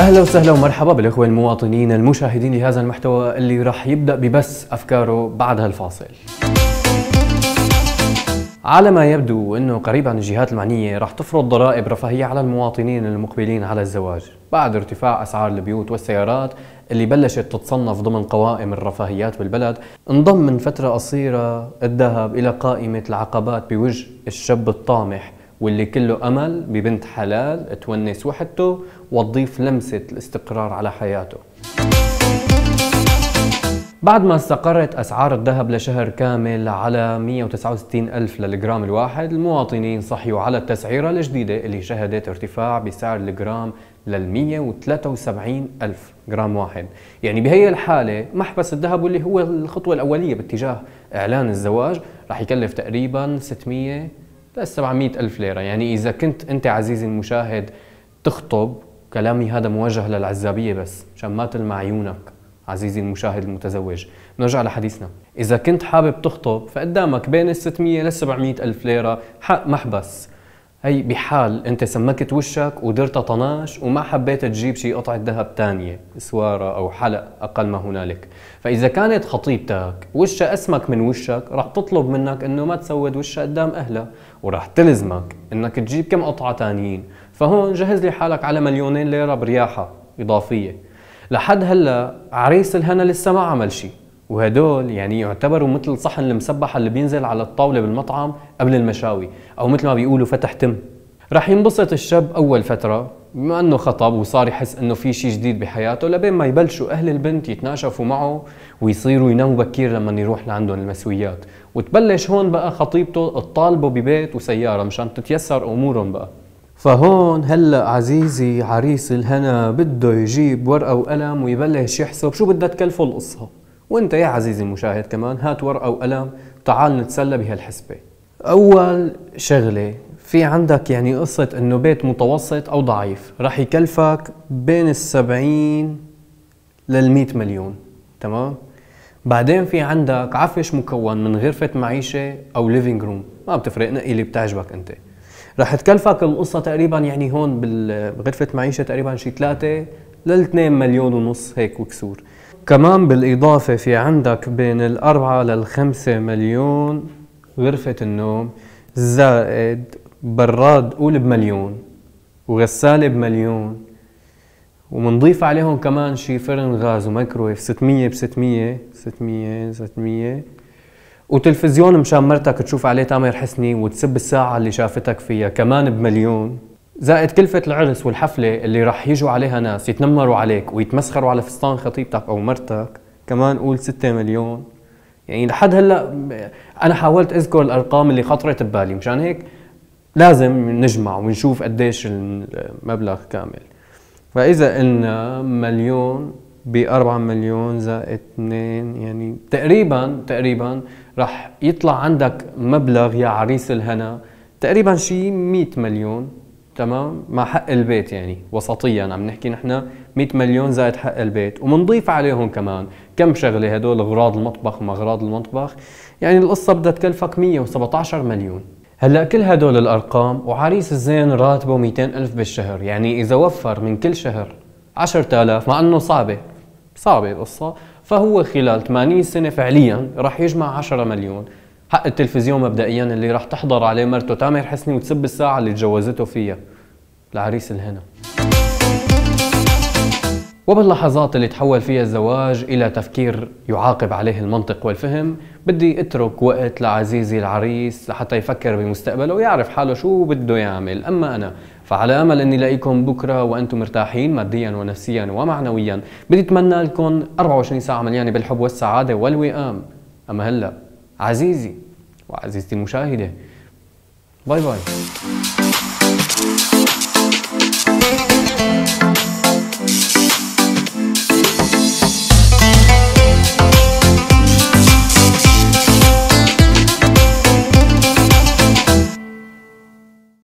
اهلا وسهلا ومرحبا بالاخوه المواطنين المشاهدين لهذا المحتوى اللي راح يبدا ببس افكاره بعد هالفاصل. على ما يبدو انه قريبا الجهات المعنيه راح تفرض ضرائب رفاهيه على المواطنين المقبلين على الزواج بعد ارتفاع اسعار البيوت والسيارات اللي بلشت تتصنف ضمن قوائم الرفاهيات بالبلد انضم من فتره قصيره الذهب الى قائمه العقبات بوجه الشاب الطامح واللي كله أمل ببنت حلال تونس وحدته وتضيف لمسة الاستقرار على حياته بعد ما استقرت أسعار الذهب لشهر كامل على 169 ألف للجرام الواحد المواطنين صحيوا على التسعيرة الجديدة اللي شهدت ارتفاع بسعر الجرام لل 173 ألف جرام واحد يعني بهي الحالة محبس الذهب واللي هو الخطوة الأولية باتجاه إعلان الزواج رح يكلف تقريبا 600 ل 700 ألف ليرة يعني إذا كنت أنت عزيزي المشاهد تخطب كلامي هذا موجه للعزابية بس عشان ما تلمع عيونك عزيزي المشاهد المتزوج نرجع لحديثنا إذا كنت حابب تخطب فقدامك بين ال 600 ل 700 ألف ليرة حق محبس هي بحال انت سمكت وشك ودرتها طناش وما حبيت تجيب شي قطعة ذهب تانية سوارة أو حلق أقل ما هنالك فإذا كانت خطيبتك وشها أسمك من وشك رح تطلب منك أنه ما تسود وشها قدام أهلها ورح تلزمك أنك تجيب كم قطعة تانيين فهون جهز لي حالك على مليونين ليرة برياحة إضافية لحد هلا عريس الهنا لسه ما عمل شي وهدول يعني يعتبروا مثل صحن المسبحه اللي بينزل على الطاوله بالمطعم قبل المشاوي او مثل ما بيقولوا فتح تم رح ينبسط الشاب اول فتره بما انه خطب وصار يحس انه في شيء جديد بحياته لبين ما يبلشوا اهل البنت يتناشفوا معه ويصيروا يناموا بكير لما يروح لعندهم المسويات وتبلش هون بقى خطيبته تطالبه ببيت وسياره مشان تتيسر امورهم بقى فهون هلا عزيزي عريس الهنا بده يجيب ورقه وقلم ويبلش يحسب شو بدها تكلفه القصه وانت يا عزيزي المشاهد كمان هات ورقه وقلم تعال نتسلى بهالحسبه اول شغله في عندك يعني قصة انه بيت متوسط او ضعيف رح يكلفك بين السبعين للمئة مليون تمام بعدين في عندك عفش مكون من غرفة معيشة او ليفينج روم ما بتفرق نقي اللي بتعجبك انت رح تكلفك القصة تقريبا يعني هون بغرفة معيشة تقريبا شي ثلاثة لل 2 مليون ونص هيك وكسور كمان بالإضافة في عندك بين الأربعة للخمسة مليون غرفة النوم زائد براد قول بمليون وغسالة بمليون ومنضيف عليهم كمان شي فرن غاز وميكرويف 600 ب 600 600 600 وتلفزيون مشان مرتك تشوف عليه تامر حسني وتسب الساعة اللي شافتك فيها كمان بمليون زائد كلفة العرس والحفلة اللي رح يجوا عليها ناس يتنمروا عليك ويتمسخروا على فستان خطيبتك أو مرتك كمان قول 6 مليون يعني لحد هلا أنا حاولت أذكر الأرقام اللي خطرت ببالي مشان هيك لازم نجمع ونشوف قديش المبلغ كامل فإذا قلنا مليون ب 4 مليون زائد 2 يعني تقريبا تقريبا رح يطلع عندك مبلغ يا عريس الهنا تقريبا شي 100 مليون تمام مع حق البيت يعني وسطيا عم نحكي نحن 100 مليون زائد حق البيت ومنضيف عليهم كمان كم شغله هدول اغراض المطبخ وما اغراض المطبخ يعني القصه بدها تكلفك 117 مليون هلا كل هدول الارقام وعريس الزين راتبه 200 الف بالشهر يعني اذا وفر من كل شهر 10000 مع انه صعبه صعبه القصه فهو خلال 80 سنه فعليا رح يجمع 10 مليون حق التلفزيون مبدئيا اللي رح تحضر عليه مرته تامر حسني وتسب الساعه اللي تجوزته فيها لعريس الهنا وباللحظات اللي تحول فيها الزواج إلى تفكير يعاقب عليه المنطق والفهم بدي اترك وقت لعزيزي العريس لحتى يفكر بمستقبله ويعرف حاله شو بده يعمل أما أنا فعلى أمل أني لاقيكم بكرة وأنتم مرتاحين ماديا ونفسيا ومعنويا بدي أتمنى لكم 24 ساعة مليانة بالحب والسعادة والوئام أما هلأ عزيزي وعزيزتي المشاهدة باي باي